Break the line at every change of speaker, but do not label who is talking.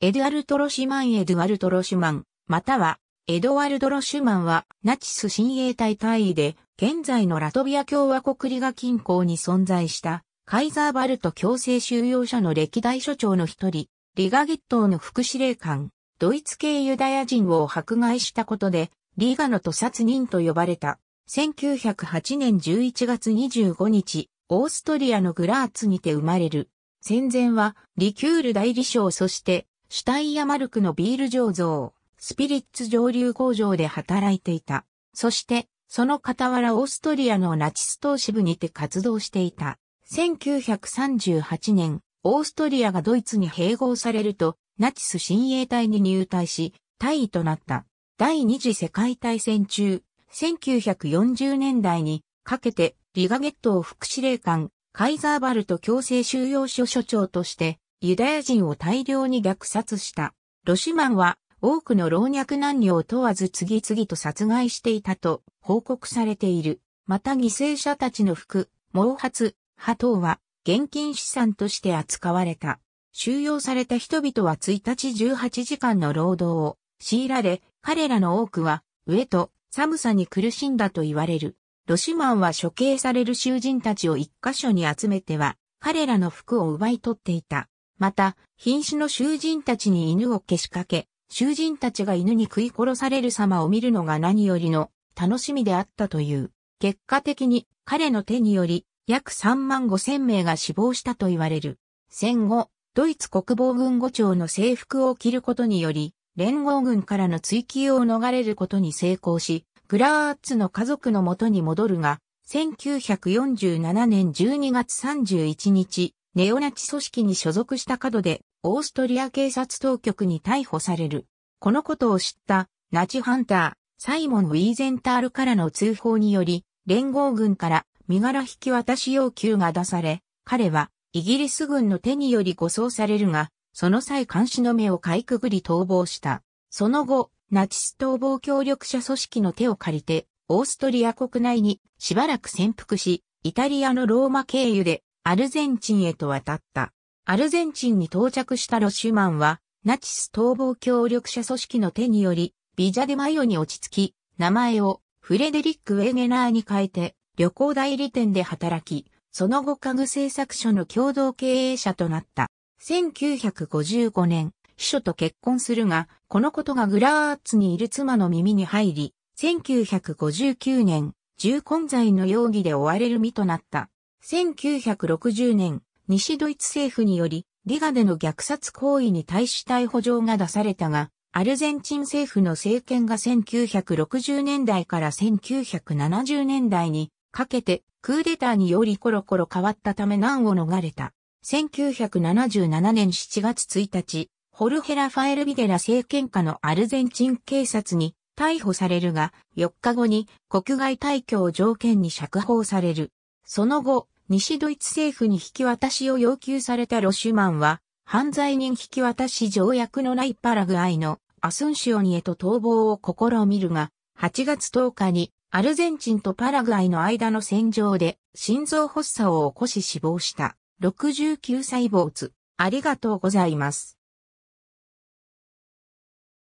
エドアルト・ロシュマン・エドアルト・ロシュマン、または、エドワルド・ロシュマンは、ナチス親衛隊隊員で、現在のラトビア共和国リガ近郊に存在した、カイザーバルト強制収容者の歴代所長の一人、リガゲットーの副司令官、ドイツ系ユダヤ人を迫害したことで、リガの屠殺人と呼ばれた。1908年11月25日、オーストリアのグラーツにて生まれる。戦前は、リキュール大理賞そして、シュタイヤマルクのビール醸造、スピリッツ上流工場で働いていた。そして、その傍らオーストリアのナチス党支部にて活動していた。1938年、オーストリアがドイツに併合されると、ナチス親衛隊に入隊し、大尉となった。第二次世界大戦中、1940年代にかけてリガゲットを副司令官、カイザーバルト強制収容所所長としてユダヤ人を大量に虐殺した。ロシマンは多くの老若男女を問わず次々と殺害していたと報告されている。また犠牲者たちの服、毛髪、歯等は現金資産として扱われた。収容された人々は1日18時間の労働を強いられ、彼らの多くは、上と寒さに苦しんだと言われる。ロシマンは処刑される囚人たちを一箇所に集めては、彼らの服を奪い取っていた。また、瀕死の囚人たちに犬をけしかけ、囚人たちが犬に食い殺される様を見るのが何よりの楽しみであったという。結果的に彼の手により約3万5千名が死亡したと言われる。戦後、ドイツ国防軍五長の制服を着ることにより、連合軍からの追及を逃れることに成功し、グラーッツの家族の元に戻るが、1947年12月31日、ネオナチ組織に所属した角で、オーストリア警察当局に逮捕される。このことを知った、ナチハンター、サイモン・ウィーゼンタールからの通報により、連合軍から身柄引き渡し要求が出され、彼はイギリス軍の手により護送されるが、その際監視の目をかいくぐり逃亡した。その後、ナチス逃亡協力者組織の手を借りて、オーストリア国内にしばらく潜伏し、イタリアのローマ経由でアルゼンチンへと渡った。アルゼンチンに到着したロシュマンは、ナチス逃亡協力者組織の手により、ビジャデマヨに落ち着き、名前をフレデリック・ウェゲナーに変えて、旅行代理店で働き、その後家具製作所の共同経営者となった。1955年、秘書と結婚するが、このことがグラーツにいる妻の耳に入り、1959年、重婚罪の容疑で追われる身となった。1960年、西ドイツ政府により、リガでの虐殺行為に対し逮捕状が出されたが、アルゼンチン政府の政権が1960年代から1970年代にかけてクーデターによりコロコロ変わったため難を逃れた。1977年7月1日、ホルヘラ・ファエル・ビデラ政権下のアルゼンチン警察に逮捕されるが、4日後に国外退去を条件に釈放される。その後、西ドイツ政府に引き渡しを要求されたロシュマンは、犯罪人引き渡し条約のないパラグアイのアスンシオニへと逃亡を試みるが、8月10日にアルゼンチンとパラグアイの間の戦場で心臓発作を起こし死亡した69歳坊主。ありがとうございます。